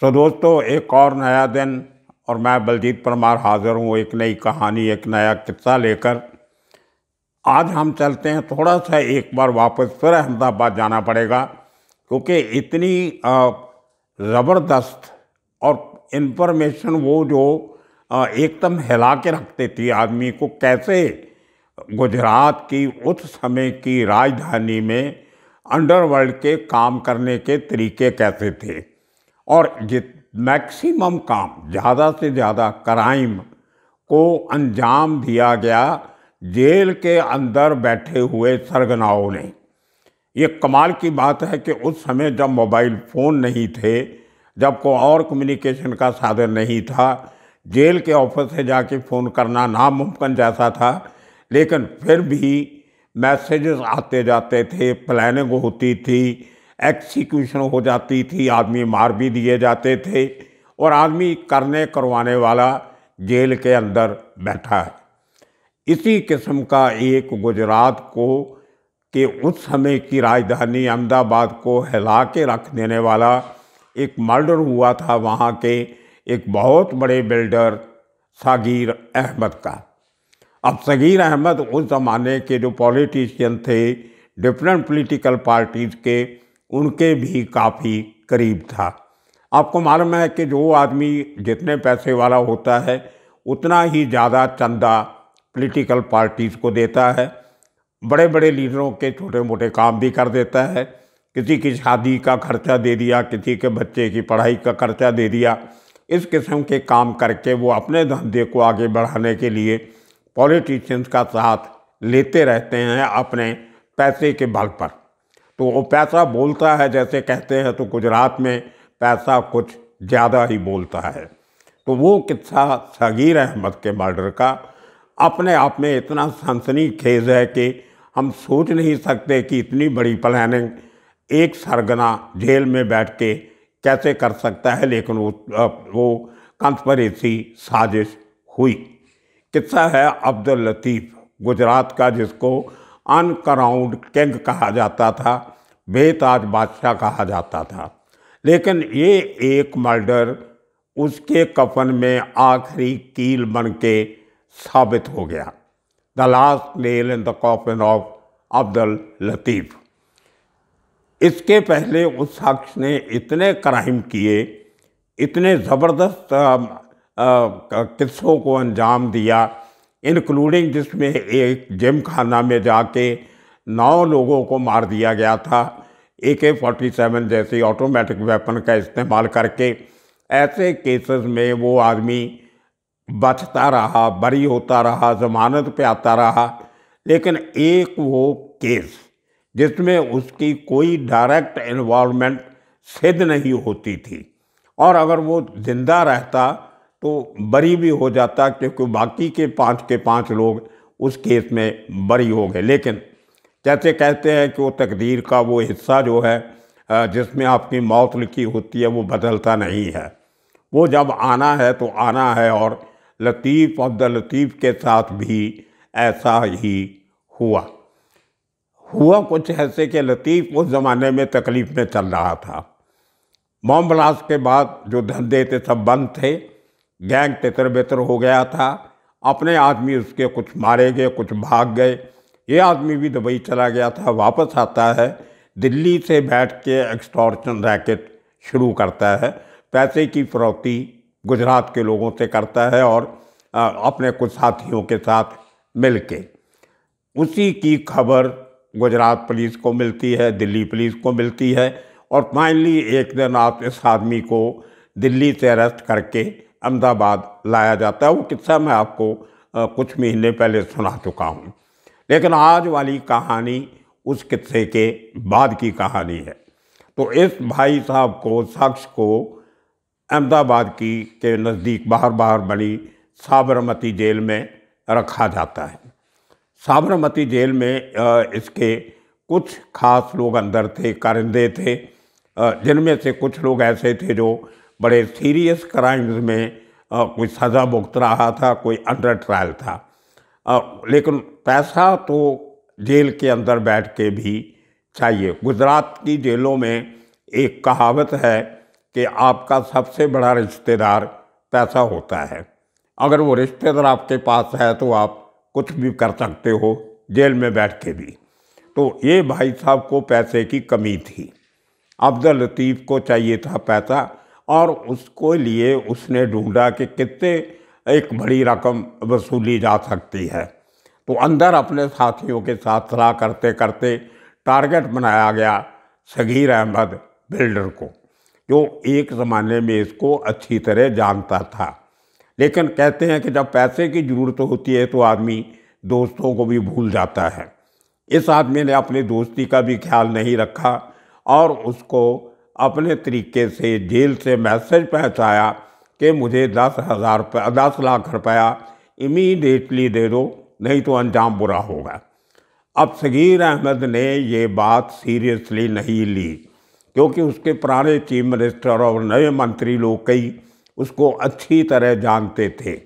सो दोस्तों एक और नया दिन और मैं बलजीत परमार हाज़िर हूँ एक नई कहानी एक नया किस्सा लेकर आज हम चलते हैं थोड़ा सा एक बार वापस फिर अहमदाबाद जाना पड़ेगा क्योंकि इतनी ज़बरदस्त और इन्फॉर्मेशन वो जो एकदम हिला के रख देती आदमी को कैसे गुजरात की उस समय की राजधानी में अंडरवर्ल्ड के काम करने के तरीके कैसे थे और जित मैक्सिमम काम ज़्यादा से ज़्यादा क्राइम को अंजाम दिया गया जेल के अंदर बैठे हुए सरगनाओं ने ये कमाल की बात है कि उस समय जब मोबाइल फ़ोन नहीं थे जब कोई और कम्युनिकेशन का साधन नहीं था जेल के ऑफिस से जाके फ़ोन करना नामुमकिन जैसा था लेकिन फिर भी मैसेजेस आते जाते थे प्लानिंग होती थी एक्सीक्यूशन हो जाती थी आदमी मार भी दिए जाते थे और आदमी करने करवाने वाला जेल के अंदर बैठा है इसी किस्म का एक गुजरात को के उस समय की राजधानी अहमदाबाद को हिला के रख देने वाला एक मर्डर हुआ था वहाँ के एक बहुत बड़े बिल्डर सागीर अहमद का अब सगीर अहमद उस ज़माने के जो पॉलिटिशियन थे डिफरेंट पॉलिटिकल पार्टीज़ के उनके भी काफ़ी करीब था आपको मालूम है कि जो आदमी जितने पैसे वाला होता है उतना ही ज़्यादा चंदा पॉलिटिकल पार्टीज़ को देता है बड़े बड़े लीडरों के छोटे मोटे काम भी कर देता है किसी की शादी का खर्चा दे दिया किसी के बच्चे की पढ़ाई का खर्चा दे दिया इस किस्म के काम करके वो अपने धंधे को आगे बढ़ाने के लिए पॉलिटिशियंस का साथ लेते रहते हैं अपने पैसे के बल पर तो वो पैसा बोलता है जैसे कहते हैं तो गुजरात में पैसा कुछ ज़्यादा ही बोलता है तो वो किस्सा सगीर अहमद के मर्डर का अपने आप में इतना सनसनी खेज है कि हम सोच नहीं सकते कि इतनी बड़ी प्लानिंग एक सरगना जेल में बैठ के कैसे कर सकता है लेकिन वो वो कंस्परेसी साजिश हुई किस्सा है अब्दुल लतीफ़ गुजरात का जिसको अनक्राउंड किंग कहा जाता था बेताज बादशाह कहा जाता था लेकिन ये एक मर्डर उसके कफन में आखिरी कील बन के साबित हो गया the last nail in the coffin of Abdul Latif इसके पहले उस शख्स ने इतने क्राइम किए इतने ज़बरदस्त किस्सों को अंजाम दिया इंक्लूडिंग जिसमें एक जिम खाना में जाके नौ लोगों को मार दिया गया था ए के फोर्टी सेवन जैसे ऑटोमेटिक वेपन का इस्तेमाल करके ऐसे केसेस में वो आदमी बचता रहा बरी होता रहा जमानत पे आता रहा लेकिन एक वो केस जिसमें उसकी कोई डायरेक्ट इन्वॉल्वमेंट सिद्ध नहीं होती थी और अगर वो ज़िंदा रहता तो बरी भी हो जाता क्योंकि बाकी के पांच के पांच लोग उस केस में बरी हो गए लेकिन जैसे कहते हैं कि वो तकदीर का वो हिस्सा जो है जिसमें आपकी मौत लिखी होती है वो बदलता नहीं है वो जब आना है तो आना है और लतीफ़ और लतीफ़ के साथ भी ऐसा ही हुआ हुआ कुछ ऐसे कि लतीफ़ उस ज़माने में तकलीफ़ में चल रहा था मोम ब्लास्ट के बाद जो धंधे थे सब बंद थे गैंग तितर बितर हो गया था अपने आदमी उसके कुछ मारे गए कुछ भाग गए ये आदमी भी दुबई चला गया था वापस आता है दिल्ली से बैठ के एक्सटॉर्शन रैकेट शुरू करता है पैसे की फरौती गुजरात के लोगों से करता है और अपने कुछ साथियों के साथ मिल उसी की खबर गुजरात पुलिस को मिलती है दिल्ली पुलिस को मिलती है और फाइनली एक दिन आप इस आदमी को दिल्ली से अरेस्ट करके अहमदाबाद लाया जाता है वो किस्सा मैं आपको कुछ महीने पहले सुना चुका हूँ लेकिन आज वाली कहानी उस किस्से के बाद की कहानी है तो इस भाई साहब को शख्स को अहमदाबाद की के नज़दीक बाहर बाहर बनी साबरमती जेल में रखा जाता है साबरमती जेल में इसके कुछ खास लोग अंदर थे कारिंदे थे जिनमें से कुछ लोग ऐसे थे जो बड़े सीरियस क्राइम्स में कोई सज़ा भुगत रहा था कोई अंडर ट्रायल था लेकिन पैसा तो जेल के अंदर बैठ के भी चाहिए गुजरात की जेलों में एक कहावत है कि आपका सबसे बड़ा रिश्तेदार पैसा होता है अगर वो रिश्तेदार आपके पास है तो आप कुछ भी कर सकते हो जेल में बैठ के भी तो ये भाई साहब को पैसे की कमी थी अब्दुल लतीफ़ को चाहिए था पैसा और उसको लिए उसने ढूंढा कि कितने एक बड़ी रकम वसूली जा सकती है तो अंदर अपने साथियों के साथ सलाह करते करते टारगेट बनाया गया सगीर अहमद बिल्डर को जो एक ज़माने में इसको अच्छी तरह जानता था लेकिन कहते हैं कि जब पैसे की ज़रूरत होती है तो आदमी दोस्तों को भी भूल जाता है इस आदमी ने अपनी दोस्ती का भी ख्याल नहीं रखा और उसको अपने तरीके से जेल से मैसेज पहुंचाया कि मुझे दस हज़ार दस लाख रुपया इमीडिएटली दे दो नहीं तो अंजाम बुरा होगा अब सगीर अहमद ने ये बात सीरियसली नहीं ली क्योंकि उसके पुराने चीफ मिनिस्टर और नए मंत्री लोग कई उसको अच्छी तरह जानते थे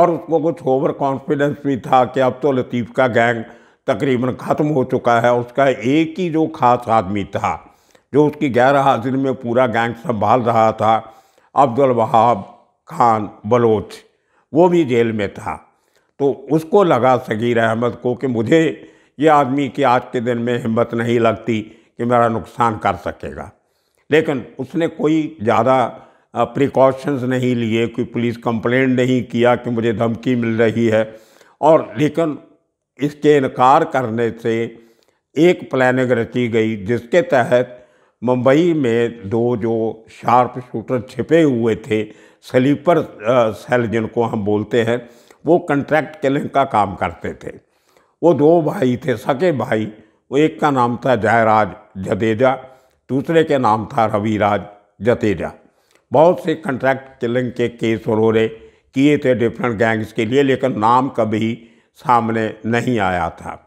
और उसको कुछ ओवर कॉन्फिडेंस भी था कि अब तो लतीफ़ का गैंग तकरीबन ख़त्म हो चुका है उसका एक ही जो ख़ास आदमी था जो उसकी गैर हाजिर में पूरा गैंग संभाल रहा था अब्दुल वहाब खान बलोच वो भी जेल में था तो उसको लगा सगीर अहमद को कि मुझे ये आदमी की आज के दिन में हिम्मत नहीं लगती कि मेरा नुकसान कर सकेगा लेकिन उसने कोई ज़्यादा प्रिकॉशंस नहीं लिए कोई पुलिस कंप्लेंट नहीं किया कि मुझे धमकी मिल रही है और लेकिन इसके इनकार करने से एक प्लानिंग रची गई जिसके तहत मुंबई में दो जो शार्प शूटर छिपे हुए थे स्लीपर सेल जिनको हम बोलते हैं वो कंट्रैक्ट किलिंग का काम करते थे वो दो भाई थे सके भाई वो एक का नाम था जयराज जदेजा दूसरे के नाम था रविराज जतेजा बहुत से कंट्रैक्ट किलिंग के केस उन्होंने किए थे डिफरेंट गैंग्स के लिए लेकिन नाम कभी सामने नहीं आया था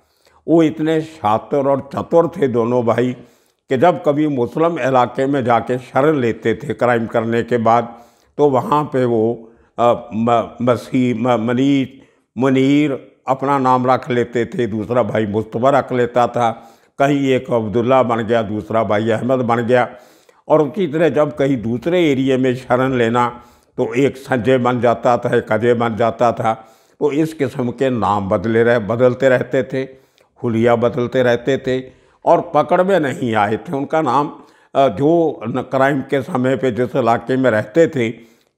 वो इतने शातर और चतुर थे दोनों भाई कि जब कभी मुस्लिम इलाके में जाके शरण लेते थे क्राइम करने के बाद तो वहाँ पे वो मसीह मनीष मुनीर अपना नाम रख लेते थे दूसरा भाई मुस्तफ़ा रख लेता था कहीं एक अब्दुल्ला बन गया दूसरा भाई अहमद बन गया और उसी तरह जब कहीं दूसरे एरिए में शरण लेना तो एक संजय बन जाता था एक अजय बन जाता था तो इस किस्म के नाम बदले रह बदलते रहते थे हुलिया बदलते रहते थे और पकड़ में नहीं आए थे उनका नाम जो क्राइम के समय पे जिस इलाके में रहते थे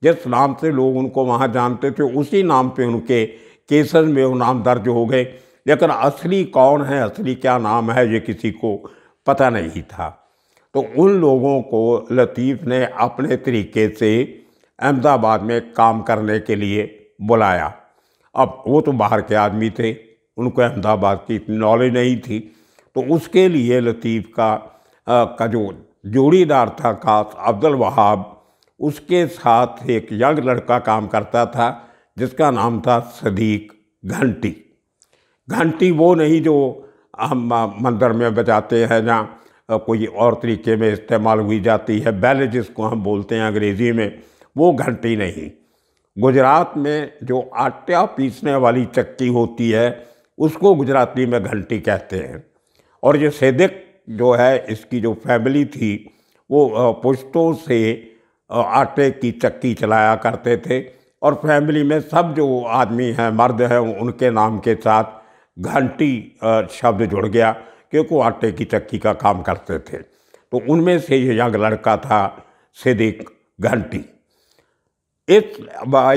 जिस नाम से लोग उनको वहाँ जानते थे उसी नाम पे उनके केसेस में वो नाम दर्ज हो गए लेकिन असली कौन है असली क्या नाम है ये किसी को पता नहीं था तो उन लोगों को लतीफ़ ने अपने तरीके से अहमदाबाद में काम करने के लिए बुलाया अब वो तो बाहर के आदमी थे उनको अहमदाबाद की इतनी नॉलेज नहीं थी तो उसके लिए लतीफ़ का आ, का जो जोड़ीदार था का अब्दुल वहाब उसके साथ एक यंग लड़का काम करता था जिसका नाम था सदीक घंटी घंटी वो नहीं जो हम मंदिर में बजाते हैं जहाँ कोई और तरीके में इस्तेमाल हुई जाती है बैल जिसको हम बोलते हैं अंग्रेज़ी में वो घंटी नहीं गुजरात में जो आटा पीसने वाली चक्की होती है उसको गुजराती में घंटी कहते हैं और ये सदक जो है इसकी जो फैमिली थी वो पुश्तों से आटे की चक्की चलाया करते थे और फैमिली में सब जो आदमी हैं मर्द हैं उनके नाम के साथ घंटी शब्द जुड़ गया क्योंकि वो आटे की चक्की का काम करते थे तो उनमें से ये यंग लड़का था सिदीक घंटी इस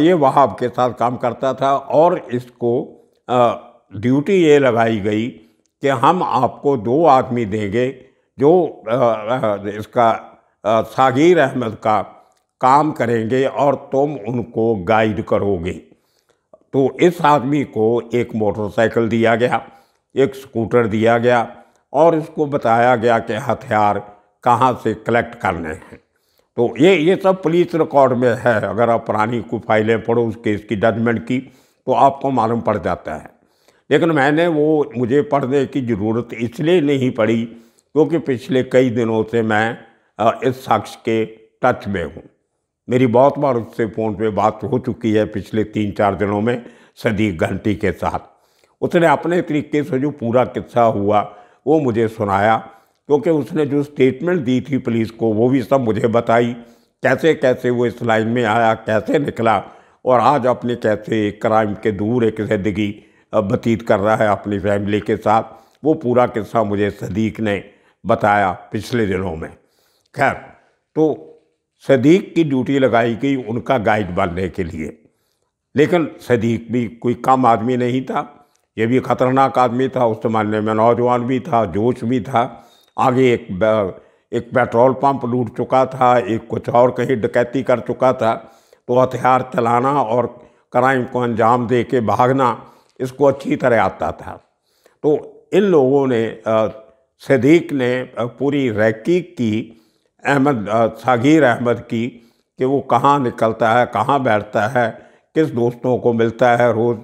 ये वहाब के साथ काम करता था और इसको ड्यूटी ये लगाई गई कि हम आपको दो आदमी देंगे जो इसका सागीर अहमद का काम करेंगे और तुम उनको गाइड करोगे तो इस आदमी को एक मोटरसाइकिल दिया गया एक स्कूटर दिया गया और इसको बताया गया कि हथियार कहाँ से कलेक्ट करने हैं तो ये ये सब पुलिस रिकॉर्ड में है अगर आप पुरानी को फाइलें पढ़ो उस केस की जजमेंट की तो आपको मालूम पड़ जाता है लेकिन मैंने वो मुझे पढ़ने की ज़रूरत इसलिए नहीं पड़ी क्योंकि पिछले कई दिनों से मैं इस शख्स के टच में हूँ मेरी बहुत बार उससे फ़ोन पे बात हो चुकी है पिछले तीन चार दिनों में सदीक घंटी के साथ उसने अपने तरीके से जो पूरा किस्सा हुआ वो मुझे सुनाया क्योंकि उसने जो स्टेटमेंट दी थी पुलिस को वो भी सब मुझे बताई कैसे कैसे वो इस लाइन में आया कैसे निकला और आज अपने कैसे क्राइम के दूर एक ज़िंदगी बतीत कर रहा है अपनी फैमिली के साथ वो पूरा किस्सा मुझे सदीक ने बताया पिछले दिनों में खैर तो सदीक की ड्यूटी लगाई गई उनका गाइड बनने के लिए लेकिन सदीक भी कोई कम आदमी नहीं था ये भी ख़तरनाक आदमी था उस ज़माने में नौजवान भी था जोश भी था आगे एक एक पेट्रोल पंप लूट चुका था एक कुछ और कहीं डकैती कर चुका था तो हथियार चलाना और क्राइम को अंजाम दे के भागना इसको अच्छी तरह आता था तो इन लोगों ने सदीक ने पूरी रैकी की अहमद सागीर अहमद की कि वो कहाँ निकलता है कहाँ बैठता है किस दोस्तों को मिलता है रोज़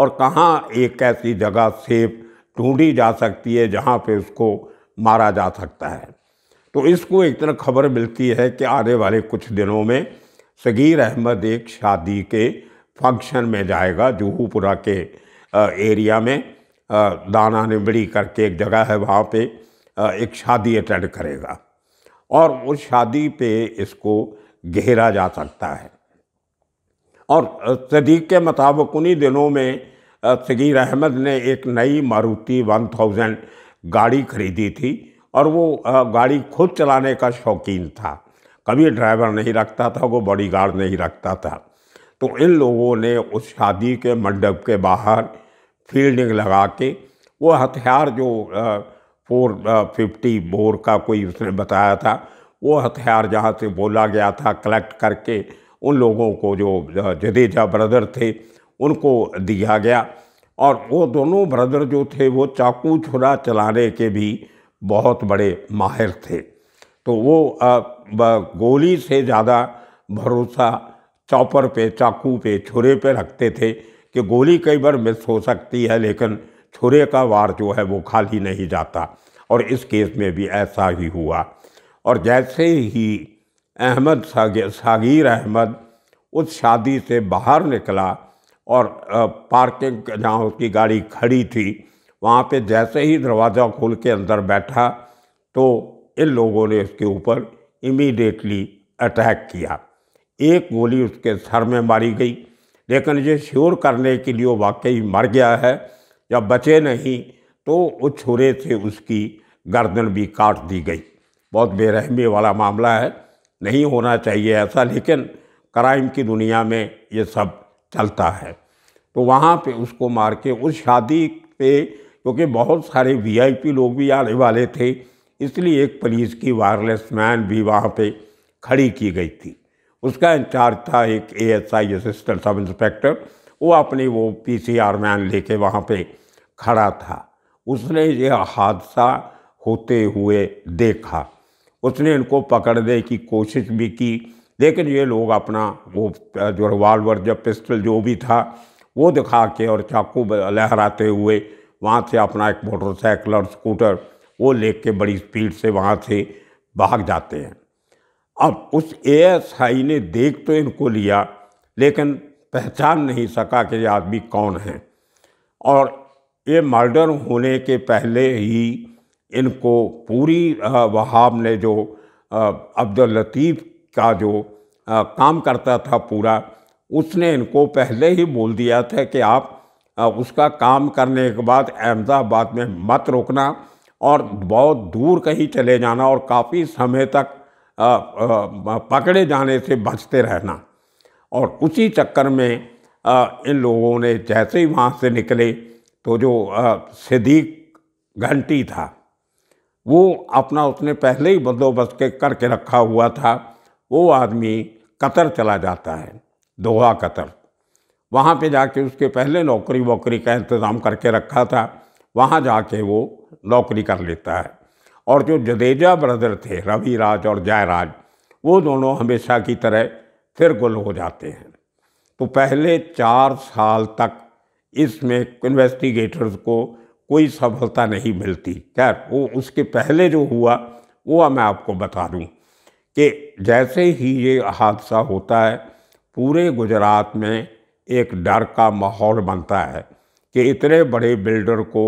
और कहाँ एक ऐसी जगह सेफ ढूंढी जा सकती है जहाँ पे उसको मारा जा सकता है तो इसको एक तरह खबर मिलती है कि आने वाले कुछ दिनों में सगीर अहमद एक शादी के फंक्शन में जाएगा जूहूपुरा के एरिया में दाना निबड़ी करके एक जगह है वहाँ पे एक शादी अटेंड करेगा और उस शादी पे इसको घेरा जा सकता है और सदीक के मुताबिक उन्हीं दिनों में सगीर अहमद ने एक नई मारुति वन थाउजेंड गाड़ी खरीदी थी और वो गाड़ी खुद चलाने का शौकीन था कभी ड्राइवर नहीं रखता था वो बॉडी गार्ड नहीं रखता था तो इन लोगों ने उस शादी के मंडप के बाहर फील्डिंग लगा के वो हथियार जो फोर फिफ्टी बोर का कोई उसने बताया था वो हथियार जहाँ से बोला गया था कलेक्ट करके उन लोगों को जो जदेजा ब्रदर थे उनको दिया गया और वो दोनों ब्रदर जो थे वो चाकू छुरा चलाने के भी बहुत बड़े माहिर थे तो वो गोली से ज़्यादा भरोसा चॉपर पे चाकू पे छुरे पे रखते थे कि गोली कई बार मिस हो सकती है लेकिन छुरे का वार जो है वो खाली नहीं जाता और इस केस में भी ऐसा ही हुआ और जैसे ही अहमद सागीर, अहमद उस शादी से बाहर निकला और पार्किंग जहाँ उसकी गाड़ी खड़ी थी वहाँ पे जैसे ही दरवाज़ा खोल के अंदर बैठा तो इन लोगों ने उसके ऊपर इमीडिएटली अटैक किया एक गोली उसके सर में मारी गई लेकिन ये श्योर करने के लिए वाकई मर गया है या बचे नहीं तो वो छुरे से उसकी गर्दन भी काट दी गई बहुत बेरहमी वाला मामला है नहीं होना चाहिए ऐसा लेकिन क्राइम की दुनिया में ये सब चलता है तो वहाँ पे उसको मार के उस शादी पे क्योंकि बहुत सारे वीआईपी लोग भी आने वाले थे इसलिए एक पुलिस की वायरलेस मैन भी वहाँ पे खड़ी की गई थी उसका इंचार्ज था एक एएसआई असिस्टेंट सब इंस्पेक्टर वो अपनी वो पीसीआर मैन लेके वहाँ पे खड़ा था उसने ये हादसा होते हुए देखा उसने इनको पकड़ने की कोशिश भी की लेकिन ये लोग अपना वो जो रिवाल्वर जब पिस्टल जो भी था वो दिखा के और चाकू लहराते हुए वहाँ से अपना एक मोटरसाइकिल और स्कूटर वो ले के बड़ी स्पीड से वहाँ से भाग जाते हैं अब उस एएसआई ने देख तो इनको लिया लेकिन पहचान नहीं सका कि ये आदमी कौन है और ये मर्डर होने के पहले ही इनको पूरी वहाब ने जो अब्दुल लतीफ़ का जो काम करता था पूरा उसने इनको पहले ही बोल दिया था कि आप उसका काम करने के बाद अहमदाबाद में मत रोकना और बहुत दूर कहीं चले जाना और काफ़ी समय तक पकड़े जाने से बचते रहना और उसी चक्कर में इन लोगों ने जैसे ही वहाँ से निकले तो जो सिद्दीक घंटी था वो अपना उसने पहले ही बंदोबस्त के करके रखा हुआ था वो आदमी कतर चला जाता है दोहा कतर वहाँ पे जाके उसके पहले नौकरी वोकरी का इंतज़ाम करके रखा था वहाँ जाके वो नौकरी कर लेता है और जो जदेजा ब्रदर थे रवि राज और जयराज वो दोनों हमेशा की तरह फिर गुल हो जाते हैं तो पहले चार साल तक इसमें इन्वेस्टिगेटर्स को कोई सफलता नहीं मिलती खैर वो उसके पहले जो हुआ वो मैं आपको बता दूं कि जैसे ही ये हादसा होता है पूरे गुजरात में एक डर का माहौल बनता है कि इतने बड़े बिल्डर को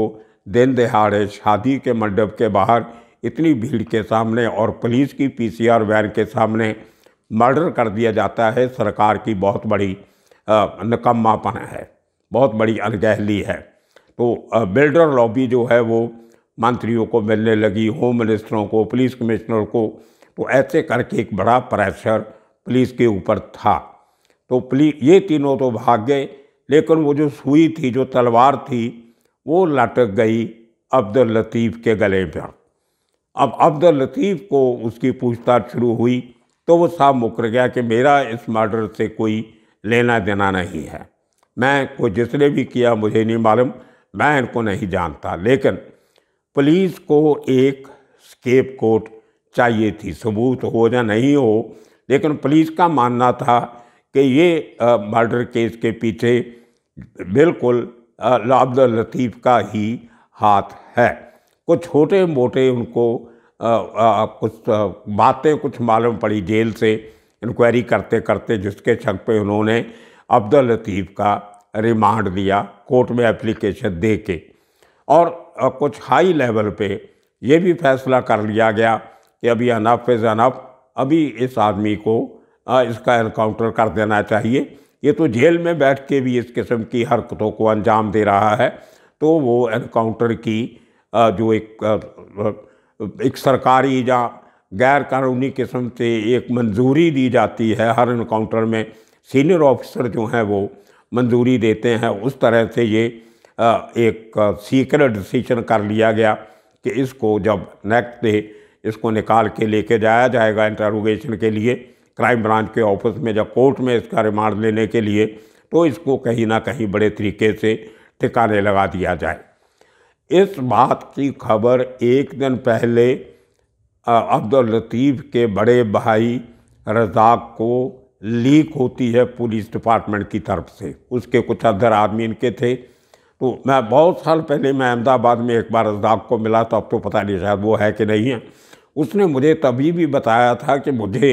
दिन दहाड़े शादी के मंडप के बाहर इतनी भीड़ के सामने और पुलिस की पीसीआर वैन के सामने मर्डर कर दिया जाता है सरकार की बहुत बड़ी नकम्मापन है बहुत बड़ी अनगहली है तो बिल्डर लॉबी जो है वो मंत्रियों को मिलने लगी होम मिनिस्टरों को पुलिस कमिश्नर को तो ऐसे करके एक बड़ा प्रेशर पुलिस के ऊपर था तो पुलिस ये तीनों तो भाग गए लेकिन वो जो सुई थी जो तलवार थी वो लटक गई अब्दुल लतीफ़ के गले पर अब अब्दुल लतीफ़ को उसकी पूछताछ शुरू हुई तो वो साफ मुकर गया कि मेरा इस मर्डर से कोई लेना देना नहीं है मैं को जिसने भी किया मुझे नहीं मालूम मैं इनको नहीं जानता लेकिन पुलिस को एक स्केप कोट चाहिए थी सबूत हो या नहीं हो लेकिन पुलिस का मानना था कि ये मर्डर केस के पीछे बिल्कुल अब्दुल लतीफ़ का ही हाथ है कुछ छोटे मोटे उनको आ, आ, कुछ बातें कुछ मालूम पड़ी जेल से इंक्वायरी करते करते जिसके शक पे उन्होंने अब्दुल लतीफ़ का रिमांड दिया कोर्ट में एप्लीकेशन दे के और आ, कुछ हाई लेवल पे ये भी फैसला कर लिया गया कि अभी अनफ इज़ अनफ अभी इस आदमी को आ, इसका इनकाउंटर कर देना चाहिए ये तो जेल में बैठ के भी इस किस्म की हरकतों को अंजाम दे रहा है तो वो इनकाउंटर की आ, जो एक एक सरकारी या गैर कानूनी किस्म से एक मंजूरी दी जाती है हर इनकाउंटर में सीनियर ऑफिसर जो हैं वो मंजूरी देते हैं उस तरह से ये एक सीक्रेट डिसीजन कर लिया गया कि इसको जब नेक्स्ट डे इसको निकाल के लेके जाया जाएगा इंटरोगेशन के लिए क्राइम ब्रांच के ऑफिस में जब कोर्ट में इसका रिमांड लेने के लिए तो इसको कहीं ना कहीं बड़े तरीके से ठिकाने लगा दिया जाए इस बात की खबर एक दिन पहले अब्दुल लतीफ़ के बड़े भाई रजाक को लीक होती है पुलिस डिपार्टमेंट की तरफ से उसके कुछ अदर आदमी इनके थे तो मैं बहुत साल पहले मैं अहमदाबाद में एक बार रजाक को मिला तो अब तो पता नहीं शायद वो है कि नहीं है उसने मुझे तभी भी बताया था कि मुझे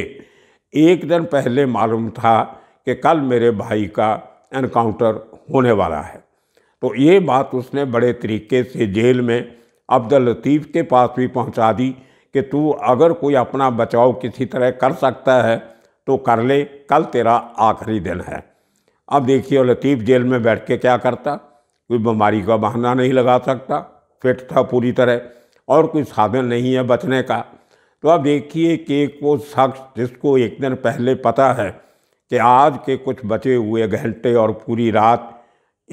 एक दिन पहले मालूम था कि कल मेरे भाई का एनकाउंटर होने वाला है तो ये बात उसने बड़े तरीके से जेल में अब्दुल लतीफ़ के पास भी पहुंचा दी कि तू अगर कोई अपना बचाव किसी तरह कर सकता है तो कर ले कल तेरा आखिरी दिन है अब देखिए लतीफ़ जेल में बैठ के क्या करता कोई बीमारी का बहाना नहीं लगा सकता फिट था पूरी तरह और कोई साधन नहीं है बचने का तो अब देखिए कि एक वो शख्स जिसको एक दिन पहले पता है कि आज के कुछ बचे हुए घंटे और पूरी रात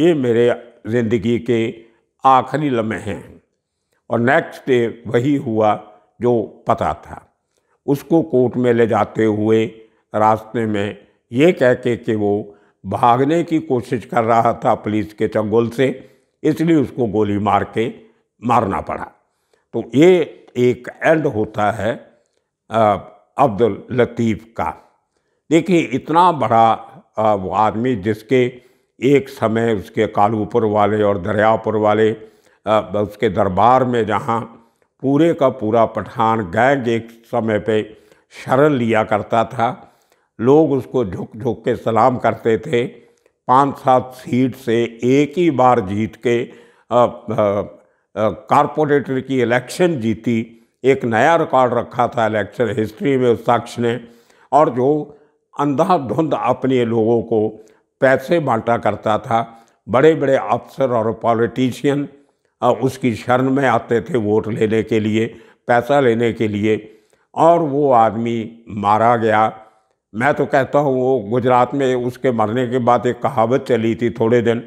ये मेरे ज़िंदगी के आखिरी लम्हे हैं और नेक्स्ट डे वही हुआ जो पता था उसको कोर्ट में ले जाते हुए रास्ते में ये कह के कि वो भागने की कोशिश कर रहा था पुलिस के चंगुल से इसलिए उसको गोली मार के मारना पड़ा तो ये एक एंड होता है अब्दुल लतीफ़ का देखिए इतना बड़ा वो आदमी जिसके एक समय उसके कालूपुर वाले और दरियापुर वाले उसके दरबार में जहाँ पूरे का पूरा पठान गैंग एक समय पे शरण लिया करता था लोग उसको झुक झुक के सलाम करते थे पाँच सात सीट से एक ही बार जीत के कारपोरेटर की इलेक्शन जीती एक नया रिकॉर्ड रखा था इलेक्शन हिस्ट्री में उस शख्स ने और जो अंधाधुंध अपने लोगों को पैसे बांटा करता था बड़े बड़े अफसर और पॉलिटिशियन उसकी शरण में आते थे वोट लेने के लिए पैसा लेने के लिए और वो आदमी मारा गया मैं तो कहता हूँ वो गुजरात में उसके मरने के बाद एक कहावत चली थी थोड़े दिन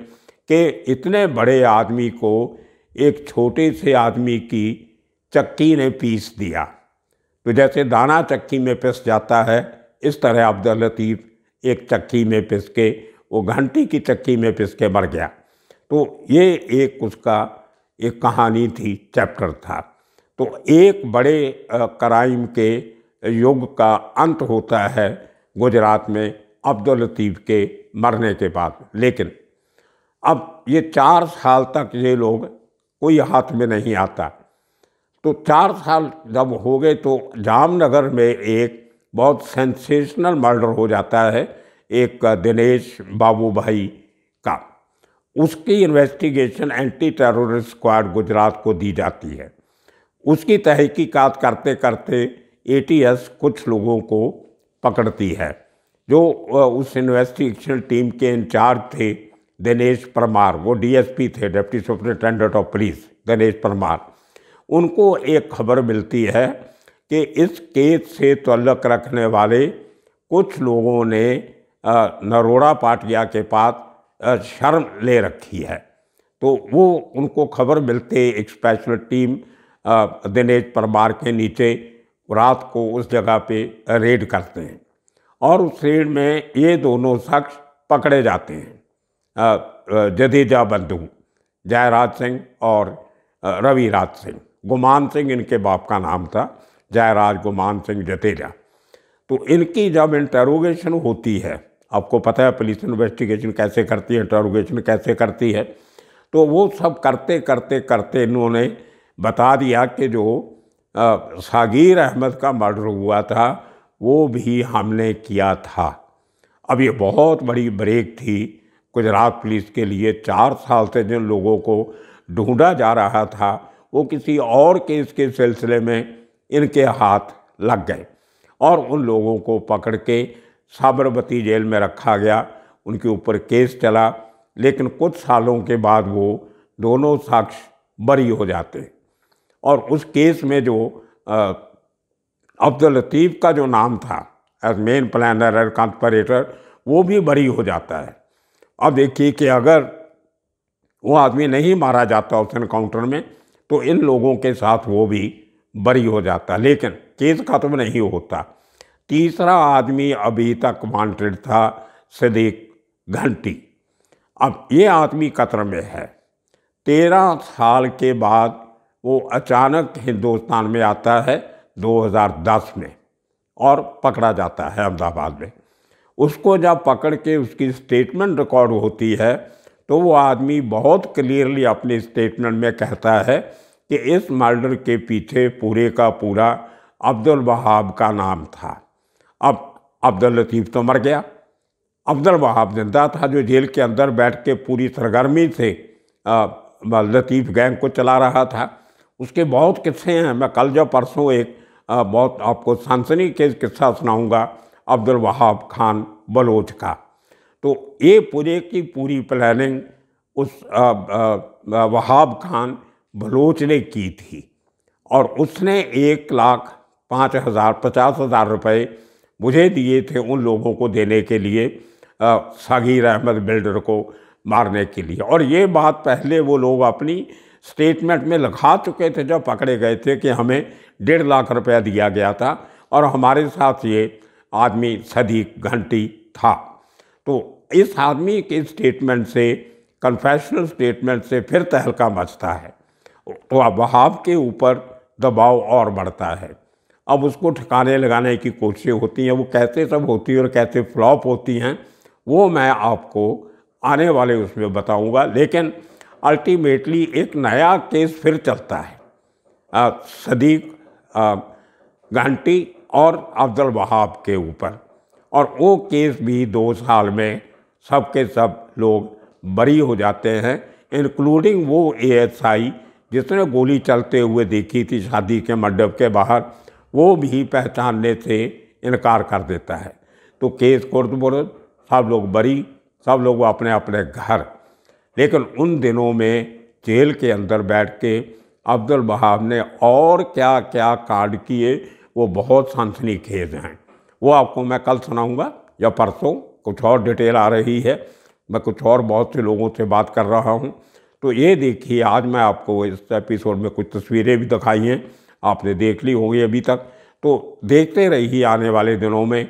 कि इतने बड़े आदमी को एक छोटे से आदमी की चक्की ने पीस दिया तो जैसे दाना चक्की में पिस जाता है इस तरह अब्दुल लतीफ़ एक चक्की में पिस के वो घंटी की चक्की में पिस के मर गया तो ये एक उसका एक कहानी थी चैप्टर था तो एक बड़े क्राइम के युग का अंत होता है गुजरात में अब्दुल लतीफ़ के मरने के बाद लेकिन अब ये चार साल तक ये लोग कोई हाथ में नहीं आता तो चार साल जब हो गए तो जामनगर में एक बहुत सेंसेशनल मर्डर हो जाता है एक दिनेश बाबू भाई का उसकी investigation anti terrorist squad Gujarat को दी जाती है उसकी तहकीकात करते करते एटीएस कुछ लोगों को पकड़ती है जो उस इन्वेस्टिगेशन टीम के इंचार्ज थे दिनेश परमार वो डीएसपी थे deputy superintendent of police Dinesh Parmar उनको एक खबर मिलती है कि इस केस से तल्लक रखने वाले कुछ लोगों ने नरोड़ा पाटिया के पास शर्म ले रखी है तो वो उनको खबर मिलते एक स्पेशल टीम दिनेश परमार के नीचे रात को उस जगह पे रेड करते हैं और उस रेड में ये दोनों शख्स पकड़े जाते हैं जदेजा बंधु जयराज सिंह और रविराज सिंह गुमान सिंह इनके बाप का नाम था जयराज गुमान सिंह जतेजा तो इनकी जब इंटेरोगेशन होती है आपको पता है पुलिस इन्वेस्टिगेशन कैसे करती है इंटरोगेशन कैसे करती है तो वो सब करते करते करते इन्होंने बता दिया कि जो सागीर अहमद का मर्डर हुआ था वो भी हमने किया था अब ये बहुत बड़ी ब्रेक थी गुजरात पुलिस के लिए चार साल से जिन लोगों को ढूंढा जा रहा था वो किसी और केस के सिलसिले में इनके हाथ लग गए और उन लोगों को पकड़ के साबरमती जेल में रखा गया उनके ऊपर केस चला लेकिन कुछ सालों के बाद वो दोनों साक्ष बरी हो जाते और उस केस में जो अब्दुल लतीफ़ का जो नाम था as main planner and conspirator वो भी बरी हो जाता है अब देखिए कि अगर वो आदमी नहीं मारा जाता उस इनकाउंटर में तो इन लोगों के साथ वो भी बरी हो जाता लेकिन केस ख़त्म नहीं होता तीसरा आदमी अभी तक वांटेड था सदीक घंटी अब ये आदमी कतर में है तेरह साल के बाद वो अचानक हिंदुस्तान में आता है 2010 में और पकड़ा जाता है अहमदाबाद में उसको जब पकड़ के उसकी स्टेटमेंट रिकॉर्ड होती है तो वो आदमी बहुत क्लियरली अपने स्टेटमेंट में कहता है कि इस मर्डर के पीछे पूरे का पूरा अब्दुल वहाब का नाम था अब अब्दुल लतीफ़ तो मर गया अब्दुल वहाब जिंदा था जो जेल के अंदर बैठ के पूरी सरगर्मी से लतीफ़ गैंग को चला रहा था उसके बहुत किस्से हैं मैं कल जो परसों एक आ, बहुत आपको सांसनी के किस्सा सुनाऊंगा अब्दुल वहाब खान बलोच का तो ये पूरे की पूरी प्लानिंग उस वहाब खान बलोच ने की थी और उसने एक लाख पाँच हज़ार पचास हज़ार रुपये मुझे दिए थे उन लोगों को देने के लिए सागीर अहमद बिल्डर को मारने के लिए और ये बात पहले वो लोग अपनी स्टेटमेंट में लिखा चुके थे जब पकड़े गए थे कि हमें डेढ़ लाख रुपया दिया गया था और हमारे साथ ये आदमी सदी घंटी था तो इस आदमी के स्टेटमेंट से कन्फेशनल स्टेटमेंट से फिर तहलका मचता है तो अब के ऊपर दबाव और बढ़ता है अब उसको ठिकाने लगाने की कोशिशें होती हैं वो कैसे सब होती हैं और कैसे फ्लॉप होती हैं वो मैं आपको आने वाले उसमें बताऊंगा लेकिन अल्टीमेटली एक नया केस फिर चलता है आ, सदीक घंटी और अब्दुल वहाब के ऊपर और वो केस भी दो साल में सब के सब लोग बरी हो जाते हैं इंक्लूडिंग वो एएसआई जिसने गोली चलते हुए देखी थी शादी के मंडप के बाहर वो भी पहचानने से इनकार कर देता है तो केस कोर्ट सब लोग बरी सब लोग अपने अपने घर लेकिन उन दिनों में जेल के अंदर बैठ के अब्दुल बहाब ने और क्या क्या कार्ड किए वो बहुत सनसनी खेज हैं वो आपको मैं कल सुनाऊंगा या परसों कुछ और डिटेल आ रही है मैं कुछ और बहुत से लोगों से बात कर रहा हूँ तो ये देखिए आज मैं आपको इस एपिसोड में कुछ तस्वीरें भी दिखाई हैं आपने देख ली होगी अभी तक तो देखते रहिए आने वाले दिनों में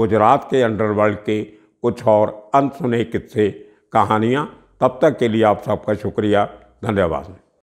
गुजरात के अंडरवर्ल्ड के कुछ और अनसुने किस्से कहानियाँ तब तक के लिए आप सबका शुक्रिया धन्यवाद